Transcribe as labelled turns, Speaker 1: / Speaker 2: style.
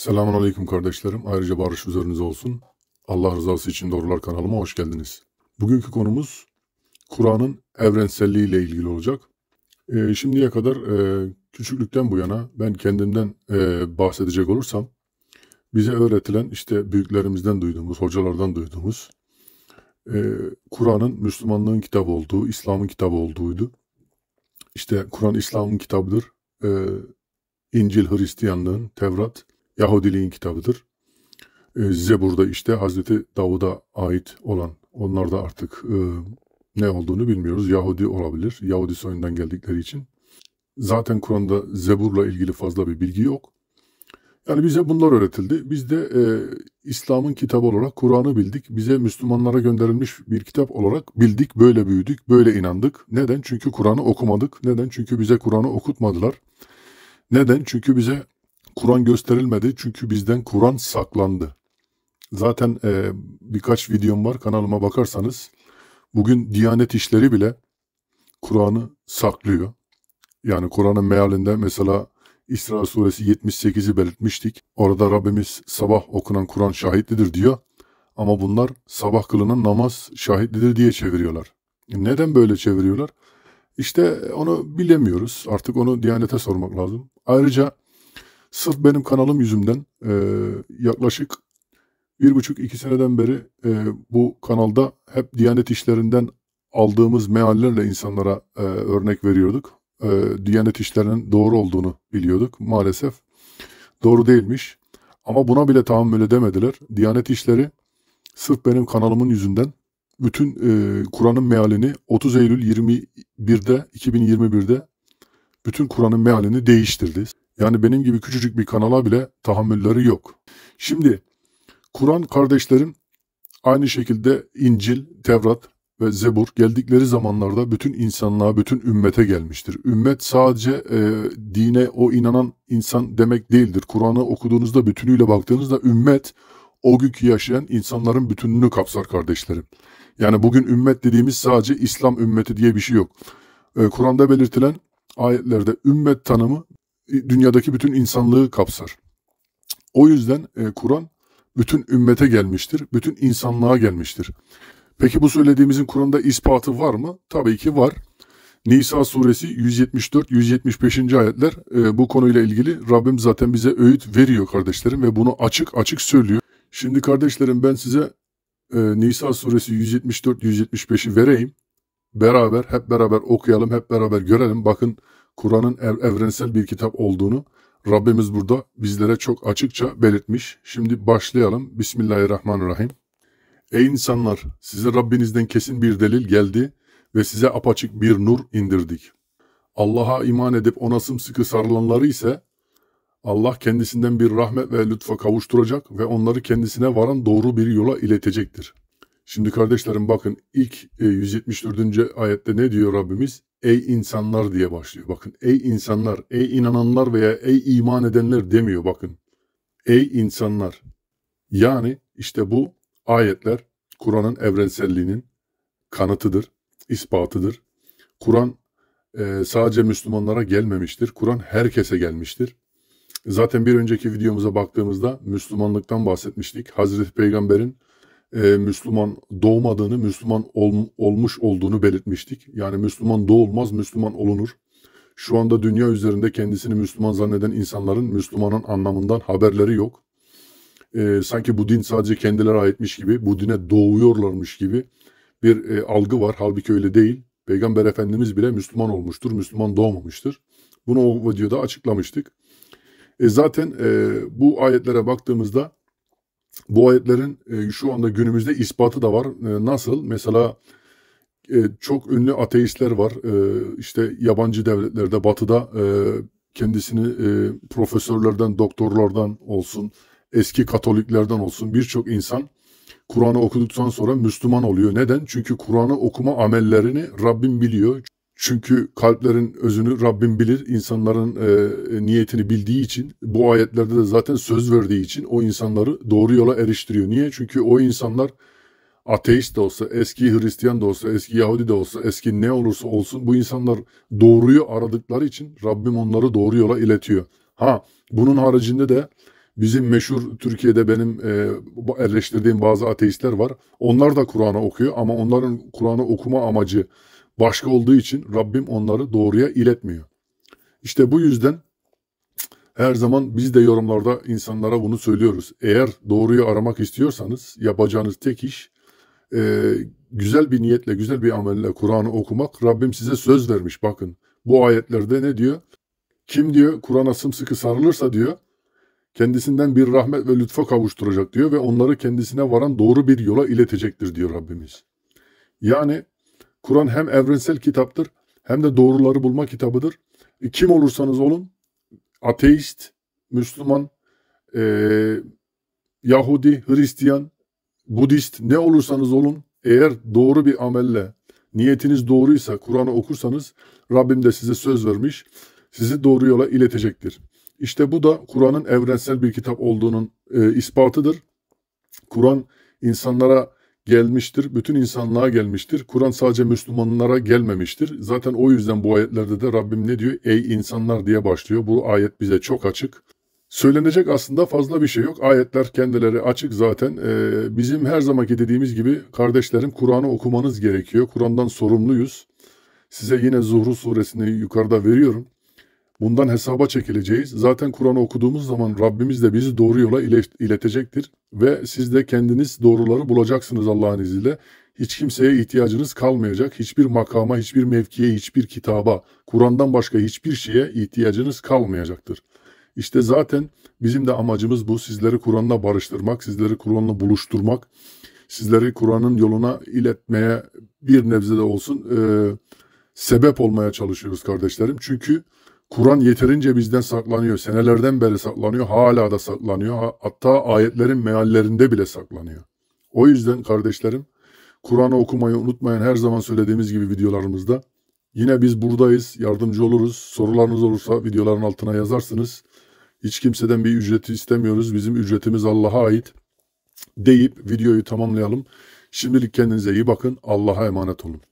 Speaker 1: Selamun Aleyküm kardeşlerim. Ayrıca barış üzerinize olsun. Allah rızası için Doğrular kanalıma hoş geldiniz. Bugünkü konumuz Kur'an'ın evrenselliği ile ilgili olacak. E, şimdiye kadar e, küçüklükten bu yana ben kendimden e, bahsedecek olursam bize öğretilen işte büyüklerimizden duyduğumuz, hocalardan duyduğumuz e, Kur'an'ın Müslümanlığın kitabı olduğu, İslam'ın kitabı olduğuydu. İşte Kur'an İslam'ın kitabıdır. E, İncil Hristiyanlığın, Tevrat Yahudiliğin kitabıdır. Ee, Zebur'da işte Hazreti Davud'a ait olan onlar da artık e, ne olduğunu bilmiyoruz. Yahudi olabilir. Yahudi soyundan geldikleri için. Zaten Kur'an'da Zebur'la ilgili fazla bir bilgi yok. Yani bize bunlar öğretildi. Biz de e, İslam'ın kitabı olarak Kur'an'ı bildik. Bize Müslümanlara gönderilmiş bir kitap olarak bildik. Böyle büyüdük, böyle inandık. Neden? Çünkü Kur'an'ı okumadık. Neden? Çünkü bize Kur'an'ı okutmadılar. Neden? Çünkü bize Kur'an gösterilmedi çünkü bizden Kur'an saklandı. Zaten e, birkaç videom var kanalıma bakarsanız. Bugün Diyanet İşleri bile Kur'an'ı saklıyor. Yani Kur'an'ın mealinde mesela İsra suresi 78'i belirtmiştik. Orada Rabbimiz sabah okunan Kur'an şahitlidir diyor. Ama bunlar sabah kılınan namaz şahitlidir diye çeviriyorlar. Neden böyle çeviriyorlar? İşte onu bilemiyoruz. Artık onu Diyanet'e sormak lazım. Ayrıca sırf benim kanalım yüzünden e, yaklaşık bir buçuk iki seneden beri e, bu kanalda hep Diyanet işlerinden aldığımız meallerle insanlara e, örnek veriyorduk. E, Diyanet işlerinin doğru olduğunu biliyorduk. Maalesef doğru değilmiş. Ama buna bile tahammül edemediler. Diyanet işleri sırf benim kanalımın yüzünden bütün e, Kur'an'ın mealini 30 Eylül 21'de 2021'de bütün Kur'an'ın mealini değiştirdi. Yani benim gibi küçücük bir kanala bile tahammülleri yok. Şimdi Kur'an kardeşlerim aynı şekilde İncil, Tevrat ve Zebur geldikleri zamanlarda bütün insanlığa, bütün ümmete gelmiştir. Ümmet sadece e, dine o inanan insan demek değildir. Kur'an'ı okuduğunuzda bütünüyle baktığınızda ümmet o günkü yaşayan insanların bütününü kapsar kardeşlerim. Yani bugün ümmet dediğimiz sadece İslam ümmeti diye bir şey yok. E, Kur'an'da belirtilen ayetlerde ümmet tanımı dünyadaki bütün insanlığı kapsar. O yüzden e, Kur'an bütün ümmete gelmiştir, bütün insanlığa gelmiştir. Peki bu söylediğimizin Kur'an'da ispatı var mı? Tabii ki var. Nisa suresi 174-175. ayetler e, bu konuyla ilgili Rabbim zaten bize öğüt veriyor kardeşlerim ve bunu açık açık söylüyor. Şimdi kardeşlerim ben size e, Nisa suresi 174-175'i vereyim. Beraber, hep beraber okuyalım, hep beraber görelim. Bakın Kur'an'ın evrensel bir kitap olduğunu Rabbimiz burada bizlere çok açıkça belirtmiş. Şimdi başlayalım. Bismillahirrahmanirrahim. Ey insanlar, size Rabbinizden kesin bir delil geldi ve size apaçık bir nur indirdik. Allah'a iman edip ona sımsıkı sarılanları ise Allah kendisinden bir rahmet ve lütfa kavuşturacak ve onları kendisine varan doğru bir yola iletecektir. Şimdi kardeşlerim bakın ilk 174. E, ayette ne diyor Rabbimiz? ey insanlar diye başlıyor. Bakın ey insanlar, ey inananlar veya ey iman edenler demiyor bakın. Ey insanlar. Yani işte bu ayetler Kur'an'ın evrenselliğinin kanıtıdır, ispatıdır. Kur'an e, sadece Müslümanlara gelmemiştir. Kur'an herkese gelmiştir. Zaten bir önceki videomuza baktığımızda Müslümanlıktan bahsetmiştik. Hazreti Peygamber'in e, Müslüman doğmadığını, Müslüman ol, olmuş olduğunu belirtmiştik. Yani Müslüman doğulmaz, Müslüman olunur. Şu anda dünya üzerinde kendisini Müslüman zanneden insanların Müslümanın anlamından haberleri yok. E, sanki bu din sadece kendilerine aitmiş gibi, bu dine doğuyorlarmış gibi bir e, algı var. Halbuki öyle değil. Peygamber Efendimiz bile Müslüman olmuştur, Müslüman doğmamıştır. Bunu o videoda açıklamıştık. E zaten e, bu ayetlere baktığımızda bu ayetlerin e, şu anda günümüzde ispatı da var. E, nasıl? Mesela e, çok ünlü ateistler var. İşte yabancı devletlerde, batıda kendisini profesörlerden, doktorlardan olsun, eski katoliklerden olsun birçok insan Kur'an'ı okuduktan sonra Müslüman oluyor. Neden? Çünkü Kur'an'ı okuma amellerini Rabbim biliyor. Çünkü kalplerin özünü Rabbim bilir. insanların e, e, niyetini bildiği için bu ayetlerde de zaten söz verdiği için o insanları doğru yola eriştiriyor. Niye? Çünkü o insanlar ateist de olsa, eski Hristiyan da olsa, eski Yahudi de olsa, eski ne olursa olsun bu insanlar doğruyu aradıkları için Rabbim onları doğru yola iletiyor. Ha bunun haricinde de bizim meşhur Türkiye'de benim e, eleştirdiğim bazı ateistler var. Onlar da Kur'an'ı okuyor ama onların Kur'an'ı okuma amacı başka olduğu için Rabbim onları doğruya iletmiyor. İşte bu yüzden her zaman biz de yorumlarda insanlara bunu söylüyoruz. Eğer doğruyu aramak istiyorsanız yapacağınız tek iş e, güzel bir niyetle, güzel bir amelle Kur'an'ı okumak. Rabbim size söz vermiş bakın. Bu ayetlerde ne diyor? Kim diyor Kur'an'a sımsıkı sarılırsa diyor kendisinden bir rahmet ve lütfa kavuşturacak diyor ve onları kendisine varan doğru bir yola iletecektir diyor Rabbimiz. Yani Kur'an hem evrensel kitaptır hem de doğruları bulma kitabıdır. E, kim olursanız olun, ateist, Müslüman, e, Yahudi, Hristiyan, Budist ne olursanız olun eğer doğru bir amelle niyetiniz doğruysa Kur'an'ı okursanız Rabbim de size söz vermiş sizi doğru yola iletecektir. İşte bu da Kur'an'ın evrensel bir kitap olduğunun e, ispatıdır. Kur'an insanlara gelmiştir, bütün insanlığa gelmiştir. Kur'an sadece Müslümanlara gelmemiştir. Zaten o yüzden bu ayetlerde de Rabbim ne diyor? Ey insanlar diye başlıyor. Bu ayet bize çok açık. Söylenecek aslında fazla bir şey yok. Ayetler kendileri açık zaten. Ee, bizim her zamanki dediğimiz gibi kardeşlerim Kur'an'ı okumanız gerekiyor. Kur'an'dan sorumluyuz. Size yine Zuhru suresini yukarıda veriyorum. Bundan hesaba çekileceğiz. Zaten Kur'an'ı okuduğumuz zaman Rabbimiz de bizi doğru yola iletecektir. Ve siz de kendiniz doğruları bulacaksınız Allah'ın izniyle. Hiç kimseye ihtiyacınız kalmayacak. Hiçbir makama, hiçbir mevkiye, hiçbir kitaba, Kur'an'dan başka hiçbir şeye ihtiyacınız kalmayacaktır. İşte zaten bizim de amacımız bu. Sizleri Kur'an'la barıştırmak, sizleri Kur'an'la buluşturmak, sizleri Kur'an'ın yoluna iletmeye bir nebze de olsun e, sebep olmaya çalışıyoruz kardeşlerim. Çünkü Kur'an yeterince bizden saklanıyor. Senelerden beri saklanıyor. Hala da saklanıyor. Hatta ayetlerin meallerinde bile saklanıyor. O yüzden kardeşlerim Kur'an'ı okumayı unutmayın. Her zaman söylediğimiz gibi videolarımızda. Yine biz buradayız. Yardımcı oluruz. Sorularınız olursa videoların altına yazarsınız. Hiç kimseden bir ücreti istemiyoruz. Bizim ücretimiz Allah'a ait deyip videoyu tamamlayalım. Şimdilik kendinize iyi bakın. Allah'a emanet olun.